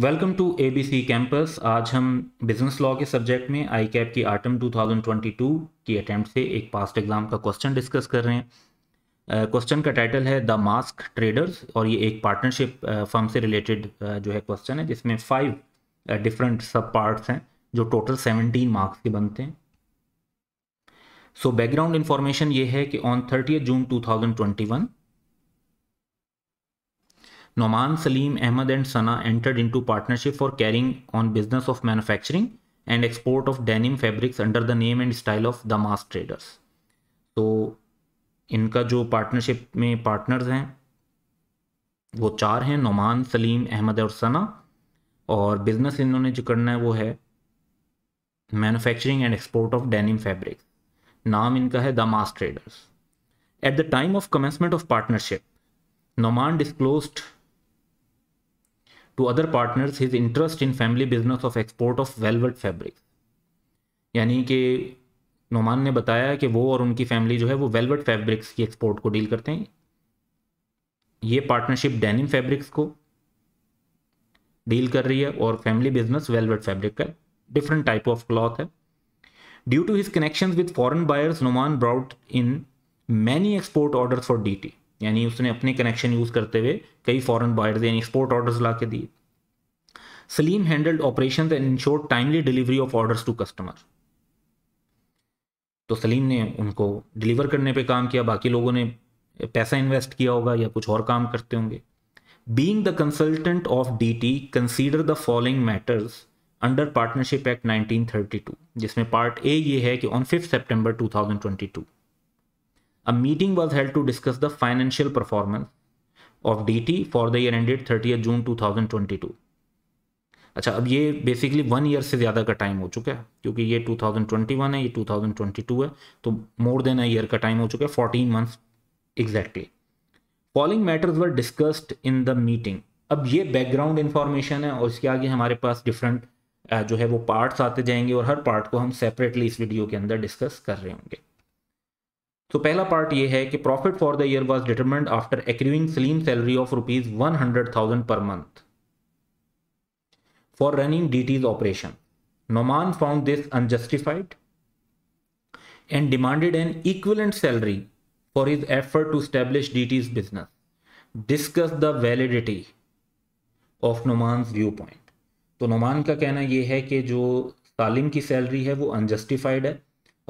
Welcome to C campus आज हम business law के सब्जेक्ट में आई कैप की ट्वेंटी 2022 की अटैम्प्ट से एक पास्ट एग्जाम का क्वेश्चन डिस्कस कर रहे हैं क्वेश्चन uh, का टाइटल है द मास्क ट्रेडर्स और ये एक पार्टनरशिप फर्म uh, से रिलेटेड uh, जो है क्वेश्चन है जिसमें फाइव डिफरेंट सब पार्ट्स हैं जो टोटल सेवनटीन मार्क्स के बनते हैं सो बैकग्राउंड इन्फॉर्मेशन ये है कि on thirty June two Noman Salim Ahmed and Sana entered into partnership for carrying on business of manufacturing and export of denim fabrics under the name and style of the mass traders तो इनका जो partnership में partners हैं वो चार हैं नोमान सलीम अहमद और सना और बिजनेस इन्होंने जो करना है वो है manufacturing and export of denim fabrics नाम इनका है the mass traders at the time of commencement of partnership Noman disclose to other partners his interest in family business of export of velvet fabrics यानी कि नोमान ने बताया कि वो और उनकी फैमिली जो है वो वेलवेट फैब्रिक्स की एक्सपोर्ट को डील करते हैं ये पार्टनरशिप डेनिम फैब्रिक्स को डील कर रही है और फैमिली बिजनेस वेलवेट फैब्रिक का डिफरेंट टाइप ऑफ क्लॉथ है due to his connection with foreign buyers Noman brought in many export order for D T यानी उसने अपने कनेक्शन यूज़ करते हुए कई फॉरेन बायर्स यानी एक्सपोर्ट ऑर्डर्स ला के दिए Salim handled operation and ensure timely delivery of orders to customer तो सलीम ने उनको डिलीवर करने पे काम किया बाकी लोगों ने पैसा इन्वेस्ट किया होगा या कुछ और काम करते होंगे being the consultant of D T consider the following matters under partnership act 1932 जिसमें पार्ट ए ये है कि on fifth twenty 2022 a meeting was held to discuss the financial performance of DT for the year ended 30th June 2022 अच्छा अब ये basically one year से ज़्यादा का टाइम हो चुका है क्योंकि ये 2021 है ये 2022 है तो मोर देन अ ईयर का टाइम हो चुका है fourteen months exactly following matters were discussed in the meeting अब ये बैकग्राउंड इन्फॉर्मेशन है और इसके आगे हमारे पास डिफरेंट जो है वो पार्ट्स आते जाएंगे और हर पार्ट को हम सेपरेटली इस वीडियो के अंदर डिस्कस कर रहे होंगे तो पहला पार्ट ये है कि profit for the year was determined after accruing Salim salary of rupees one hundred thousand per month for running D T's operation Noman found this unjustified and demanded an equivalent salary for his effort to establish D T's business discuss the validity of Noman view point तो नोमान का कहना यह है कि जो तालिम की salary है वो अनजस्टिफाइड है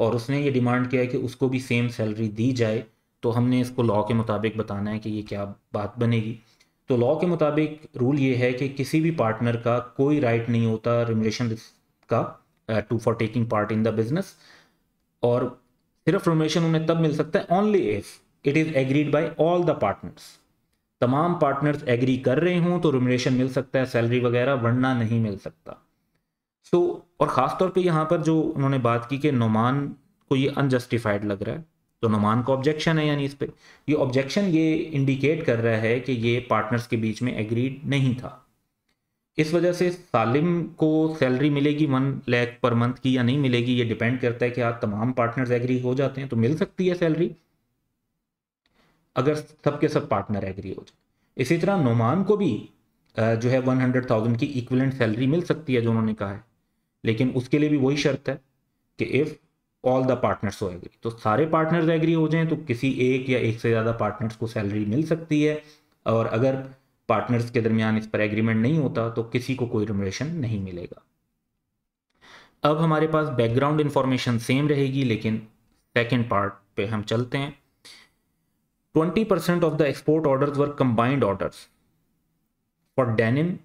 और उसने ये डिमांड किया है कि उसको भी सेम सैलरी दी जाए तो हमने इसको लॉ के मुताबिक बताना है कि ये क्या बात बनेगी तो लॉ के मुताबिक रूल ये है कि किसी भी पार्टनर का कोई राइट नहीं होता रिमुलेशन का to for taking part in the business और सिर्फ रिमुलेशन उन्हें तब मिल सकता है only if it is agreed by all the partners तमाम पार्टनर्स एग्री कर रहे हों तो रिमुलेशन मिल सकता है सैलरी वगैरह वरना नहीं मिल सकता सो so, और ख़ास तौर पे यहाँ पर जो उन्होंने बात की कि नुमान को ये अनजस्टिफाइड लग रहा है तो नुमान को ऑब्जेक्शन है यानी इस पर ये ऑब्जेक्शन ये इंडिकेट कर रहा है कि ये पार्टनर्स के बीच में एग्रीड नहीं था इस वजह से सालिम को सैलरी मिलेगी वन लैख पर मंथ की या नहीं मिलेगी ये डिपेंड करता है कि आप तमाम पार्टनर्स एग्री हो जाते हैं तो मिल सकती है सैलरी अगर सबके सब पार्टनर एग्री हो जाए इसी तरह नुमान को भी जो है वन हंड्रेड थाउजेंड की इक्वलेंट सैलरी मिल सकती है जो उन्होंने कहा है लेकिन उसके लिए भी वही शर्त है कि इफ़ ऑल द पार्टनर्स हो एग्री तो सारे पार्टनर्स एग्री हो जाएं तो किसी एक या एक से ज़्यादा पार्टनर्स को सैलरी मिल सकती है और अगर पार्टनर्स के दरमियान इस पर एग्रीमेंट नहीं होता तो किसी को कोई रिमोशन नहीं मिलेगा अब हमारे पास बैकग्राउंड इन्फॉर्मेशन सेम रहेगी लेकिन सेकेंड पार्ट पे हम चलते हैं twenty percent of the export orders were combined orders for denim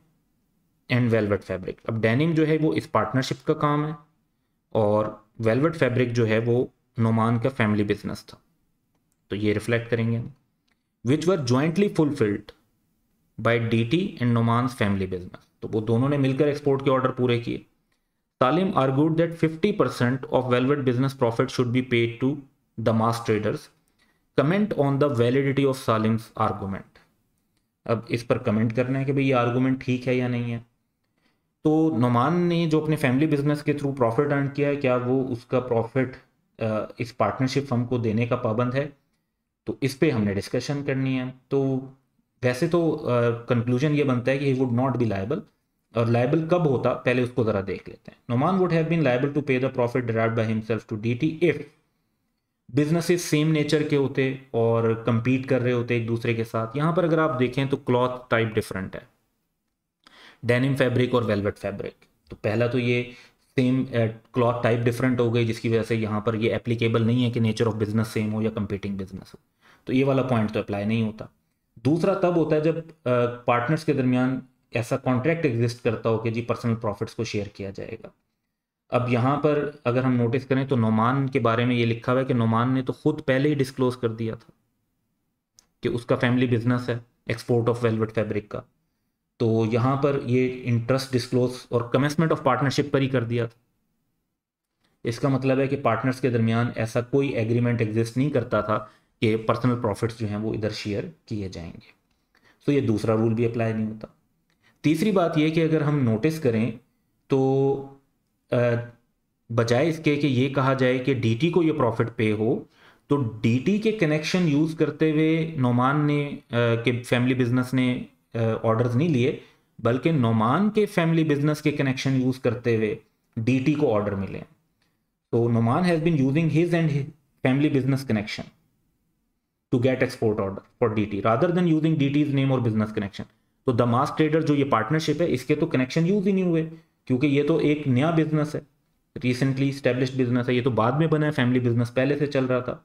and velvet fabric अब डेनिम जो है वो इस पार्टनरशिप का काम है और वेलवेट फैब्रिक जो है वो नोमान का फैमिली बिजनेस था तो ये रिफ्लेक्ट करेंगे which were jointly fulfilled by D T and Noman family business तो वो दोनों ने मिलकर एक्सपोर्ट के ऑर्डर पूरे किए Talim argued that fifty percent of velvet business profit should be paid to the mass Traders comment on the validity of Salim's argument अब इस पर कमेंट करना है कि भाई ये आर्गूमेंट ठीक है या नहीं है तो नुमान ने जो अपने फैमिली बिजनेस के थ्रू प्रॉफिट अर्न किया है क्या वो उसका प्रॉफिट इस पार्टनरशिप फर्म को देने का पाबंद है तो इस पर हमने डिस्कशन करनी है तो वैसे तो कंक्लूजन ये बनता है कि he would not be liable और लाइबल कब होता पहले उसको ज़रा देख लेते हैं Noman would have been liable to pay the profit derive by himself to D T if business same nature के होते और कंपीट कर रहे होते एक दूसरे के साथ यहाँ पर अगर आप देखें तो क्लॉथ टाइप डिफरेंट है डेनिम फैब्रिक और वेलवेट फैब्रिक तो पहला तो ये सेम क्लॉथ टाइप डिफरेंट हो गई जिसकी वजह से यहाँ पर ये एप्लीकेबल नहीं है कि नेचर ऑफ बिजनेस सेम हो या कंपीटिंग बिजनेस हो तो ये वाला पॉइंट तो अप्लाई नहीं होता दूसरा तब होता है जब पार्टनर्स uh, के दरमियान ऐसा कॉन्ट्रैक्ट एग्जिस्ट करता हो कि जी पर्सनल प्रॉफिट्स को शेयर किया जाएगा अब यहाँ पर अगर हम नोटिस करें तो नोमान के बारे में ये लिखा हुआ है कि नोमान ने तो खुद पहले ही डिस्क्लोज कर दिया था कि उसका फैमिली बिजनेस है एक्सपोर्ट ऑफ वेलवेट फैब्रिक का तो यहाँ पर ये इंटरेस्ट डिस्क्लोज और कमेंसमेंट ऑफ पार्टनरशिप पर ही कर दिया था इसका मतलब है कि पार्टनर्स के दरमियान ऐसा कोई एग्रीमेंट एग्जिस्ट नहीं करता था कि पर्सनल प्रॉफिट्स जो हैं वो इधर शेयर किए जाएंगे तो ये दूसरा रूल भी अप्लाई नहीं होता तीसरी बात यह कि अगर हम नोटिस करें तो बजाय इसके कि ये कहा जाए कि डीटी को ये प्रॉफिट पे हो तो डीटी के कनेक्शन यूज़ करते हुए नोमान ने के फैमिली बिजनेस ने ऑर्डर्स नहीं लिए बल्कि नोमान के फैमिली बिजनेस के कनेक्शन यूज़ करते हुए डीटी को ऑर्डर मिले तो Noman has been using his and family business connection to get export order for D T rather than using D T's name और बिजनेस कनेक्शन तो द मास ट्रेडर जो ये पार्टनरशिप है इसके तो कनेक्शन यूज ही नहीं हुए क्योंकि ये तो एक नया बिजनेस है रिसेंटली स्टेब्लिश बिजनेस है ये तो बाद में बना है फैमिली बिजनेस पहले से चल रहा था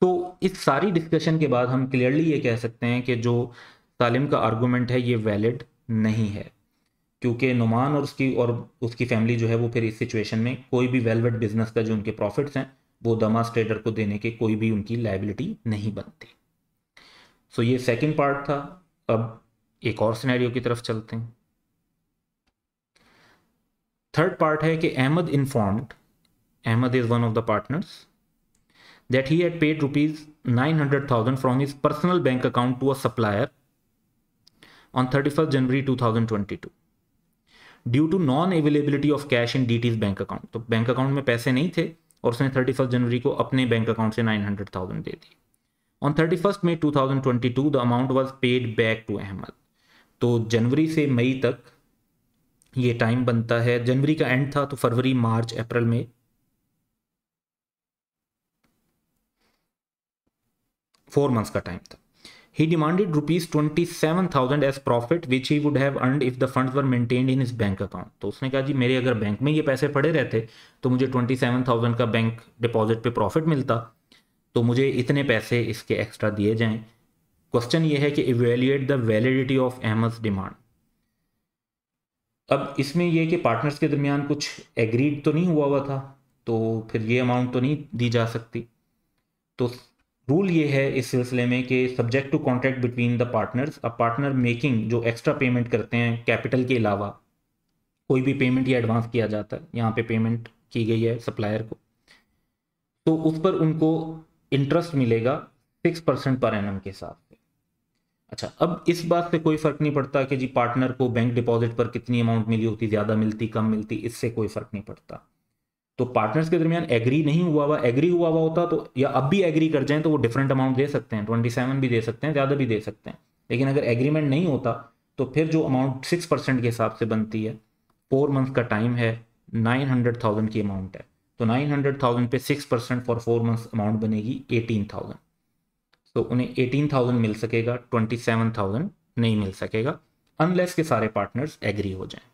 तो इस सारी डिस्कशन के बाद हम क्लियरली ये कह सकते हैं कि जो सालिम का आर्गूमेंट है ये वैलिड नहीं है क्योंकि नुमान और उसकी और उसकी फैमिली जो है वो फिर इस सिचुएशन में कोई भी वेलवेट बिजनेस का जो उनके प्रॉफिट्स हैं वो दमास ट्रेडर को देने के कोई भी उनकी लाइबिलिटी नहीं बनती सो so ये सेकंड पार्ट था अब एक और सिनेरियो की तरफ चलते हैं थर्ड पार्ट है कि Ahmad informed Ahmad is one of the partners that he had paid rupees nine hundred thousand from his personal bank account to a supplier on 31st January 2022 due to non availability of cash in the bank account तो bank account में पैसे नहीं थे और उसने thirty first जनवरी को अपने बैंक अकाउंट से नाइन हंड्रेड थाउजेंड दे दी on thirty first May two thousand twenty two the amount was paid back to Ahmad तो जनवरी से मई तक ये टाइम बनता है जनवरी का एंड था तो फरवरी मार्च अप्रैल में फोर मंथ्स का टाइम था He demanded rupees 27,000 as profit which he would have earned if the funds were maintained in his bank account. to usne kaha ji mere agar bank mein ye paise pade rehte to mujhe 27,000 ka bank deposit pe profit milta to mujhe itne paise iske extra diye jaye question ye hai ki evaluate the validity of ahmed's demand अब इसमें यह कि partners के दरमियान कुछ agreed तो नहीं हुआ हुआ था तो फिर ये अमाउंट तो नहीं दी जा सकती तो रूल ये है इस सिलसिले में कि subject to contract between the partners a partner making जो एक्स्ट्रा पेमेंट करते हैं कैपिटल के अलावा कोई भी पेमेंट या एडवांस किया जाता है यहाँ पे पेमेंट की गई है सप्लायर को तो उस पर उनको इंटरेस्ट मिलेगा सिक्स परसेंट पर एम के हिसाब से अच्छा अब इस बात से कोई फ़र्क नहीं पड़ता कि जी पार्टनर को बैंक डिपॉजिट पर कितनी अमाउंट मिली होती ज़्यादा मिलती कम मिलती इससे कोई फ़र्क नहीं पड़ता तो पार्टनर्स के दरमियान एग्री नहीं हुआ हुआ एग्री हुआ हुआ होता तो या अब भी एग्री कर जाएं तो वो डिफरेंट अमाउंट दे सकते हैं ट्वेंटी सेवन भी दे सकते हैं ज़्यादा भी दे सकते हैं लेकिन अगर एग्रीमेंट नहीं होता तो फिर जो अमाउंट सिक्स परसेंट के हिसाब से बनती है फोर मंथ का टाइम है नाइन हंड्रेड थाउजेंड की अमाउंट है तो नाइन हंड्रेड थाउजेंड पे six percent for four month amount बनेगी एटीन थाउजेंड तो उन्हें एटीन थाउजेंड मिल सकेगा ट्वेंटी सेवन थाउजेंड नहीं मिल सकेगा अनलेस के सारे पार्टनर्स एग्री हो जाएँ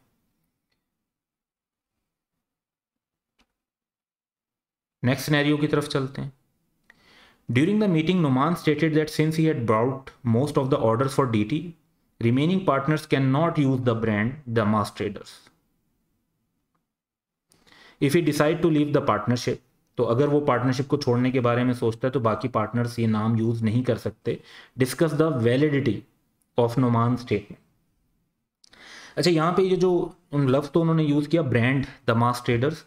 नेक्स्ट सिनेरियो की तरफ चलते हैं during the meeting Numan stated that since he had brought most of the orders for D T remaining partners can not use the brand the mass Traders if you decide to leave the partnership तो अगर वो partnership को छोड़ने के बारे में सोचता है तो बाकी पार्टनर्स ये नाम यूज़ नहीं कर सकते discuss the validity of Noman statement अच्छा यहाँ पे ये जो लफ्ज़ तो उन्होंने यूज़ किया ब्रांड द मास ट्रेडर्स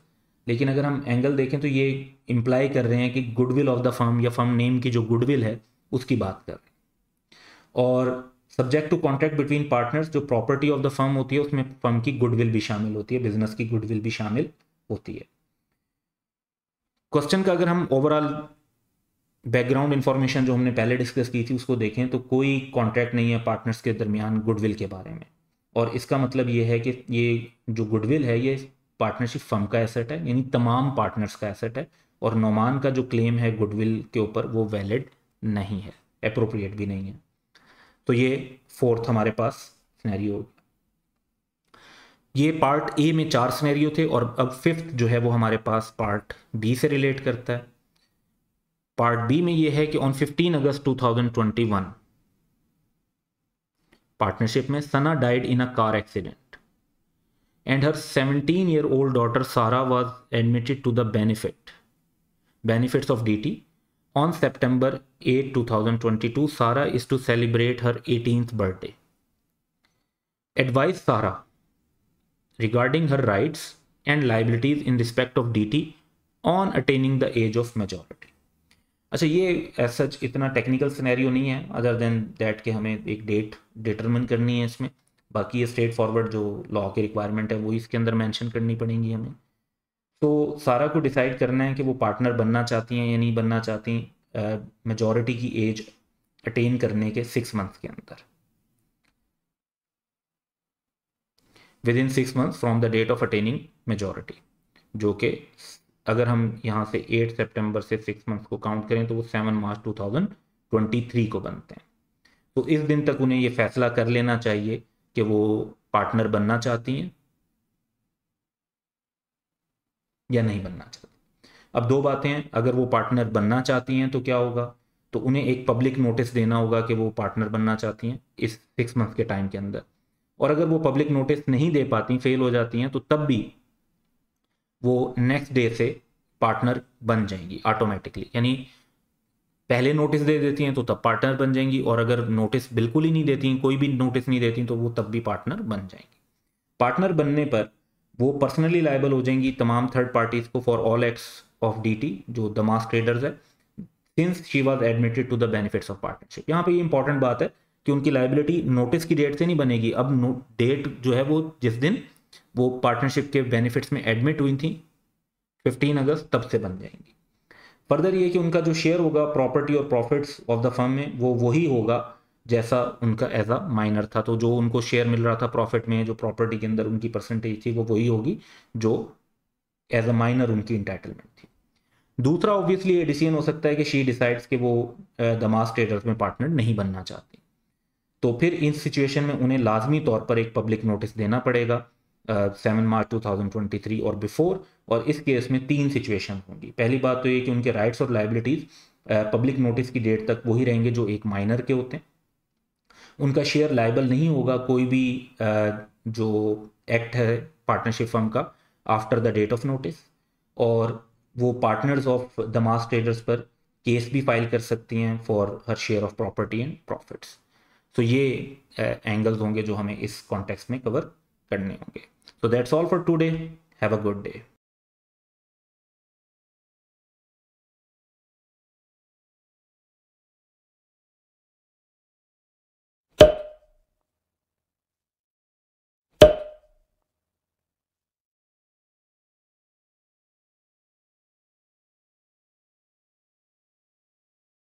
लेकिन अगर हम एंगल देखें तो ये इम्प्लाई कर रहे हैं कि गुडविल ऑफ द फर्म या फर्म नेम की जो गुडविल है उसकी बात कर रहे हैं और subject to contract between partners जो प्रॉपर्टी ऑफ द फर्म होती है उसमें फर्म की गुडविल भी शामिल होती है बिजनेस की गुडविल भी शामिल होती है क्वेश्चन का अगर हम ओवरऑल बैकग्राउंड इंफॉर्मेशन जो हमने पहले डिस्कस की थी उसको देखें तो कोई कॉन्ट्रैक्ट नहीं है पार्टनर्स के दरमियान गुडविल के बारे में और इसका मतलब ये है कि ये जो गुडविल है ये पार्टनरशिप फर्म का एसेट है यानी तमाम पार्टनर्स का एसेट है और नोमान का जो क्लेम है गुडविल के ऊपर वो वैलिड नहीं है अप्रोप्रिएट भी नहीं है तो ये फोर्थ हमारे पास स्नैरियो हो गया ये पार्ट ए में चार स्नैरियो थे और अब फिफ्थ जो है वो हमारे पास पार्ट बी से रिलेट करता है पार्ट बी में ये है कि ऑन 15 अगस्त 2021 पार्टनरशिप में Sana died in a car accident and her 17 year old daughter Sarah was admitted to the benefit benefits of DT on September 8 2022 Sarah is to celebrate her 18th birthday advise Sarah regarding her rights and liabilities in respect of DT on attaining the age of majority अच्छा ये as such इतना technical scenario नहीं है other than that कि हमें एक date determine करनी है इसमें बाकी ये स्ट्रेट फॉरवर्ड जो लॉ की रिक्वायरमेंट है वो इसके अंदर मेंशन करनी पड़ेंगी हमें तो सारा को डिसाइड करना है कि वो पार्टनर बनना चाहती हैं या नहीं बनना चाहती मेजॉरिटी की एज अटेन करने के सिक्स मंथ के अंदर within six month from the date of attaining majority जो कि अगर हम यहाँ से एट सेप्टेम्बर से सिक्स मंथ को काउंट करें तो वो सेवन मार्च थ्री को बनते हैं तो इस दिन तक उन्हें ये फैसला कर लेना चाहिए कि वो पार्टनर बनना चाहती हैं या नहीं बनना चाहती अब दो बातें हैं अगर वो पार्टनर बनना चाहती हैं तो क्या होगा तो उन्हें एक पब्लिक नोटिस देना होगा कि वो पार्टनर बनना चाहती हैं इस सिक्स मंथ के टाइम के अंदर और अगर वो पब्लिक नोटिस नहीं दे पाती फेल हो जाती हैं तो तब भी वो नेक्स्ट डे से पार्टनर बन जाएंगी ऑटोमेटिकली यानी पहले नोटिस दे देती हैं तो तब पार्टनर बन जाएंगी और अगर नोटिस बिल्कुल ही नहीं देती हैं कोई भी नोटिस नहीं देती तो वो तब भी पार्टनर बन जाएंगी पार्टनर बनने पर वो पर्सनली लाइबल हो जाएंगी तमाम थर्ड पार्टीज को for all acts of D T जो द मास ट्रेडर्स है since she was admitted to the benefits of partnership यहाँ पर ये इंपॉर्टेंट बात है कि उनकी लाइबिलिटी नोटिस की डेट से नहीं बनेगी अब डेट जो है वो जिस दिन वो पार्टनरशिप के बेनिफिट्स में एडमिट हुई थी फिफ्टीन अगस्त तब से बन जाएंगी फर्दर ये कि उनका जो शेयर होगा प्रॉपर्टी और प्रॉफिट्स ऑफ द फर्म में वो वही होगा जैसा उनका एज अ माइनर था तो जो उनको शेयर मिल रहा था प्रॉफिट में जो प्रॉपर्टी के अंदर उनकी परसेंटेज थी वो वही होगी जो एज अ माइनर उनकी इंटाइटलमेंट थी दूसरा ऑब्वियसली ये डिसीजन हो सकता है कि शी डिसाइड्स कि वो दमास ट्रेडर्स में पार्टनर नहीं बनना चाहती तो फिर इस सिचुएशन में उन्हें लाजमी तौर पर एक पब्लिक नोटिस देना पड़ेगा seven March two thousand twenty three और बिफोर और इस केस में तीन सिचुएशन होंगी पहली बात तो ये कि उनके राइट्स और लाइबिलिटीज़ पब्लिक नोटिस की डेट तक वही रहेंगे जो एक माइनर के होते हैं उनका शेयर लाइबल नहीं होगा कोई भी जो एक्ट है पार्टनरशिप फर्म का after the date of notice और वो partners of the mass Traders पर केस भी फाइल कर सकती हैं for her share of property and profits तो ये एंगल्स होंगे जो हमें इस कॉन्टेक्स्ट में कवर करने होंगे so that's all for today have a good day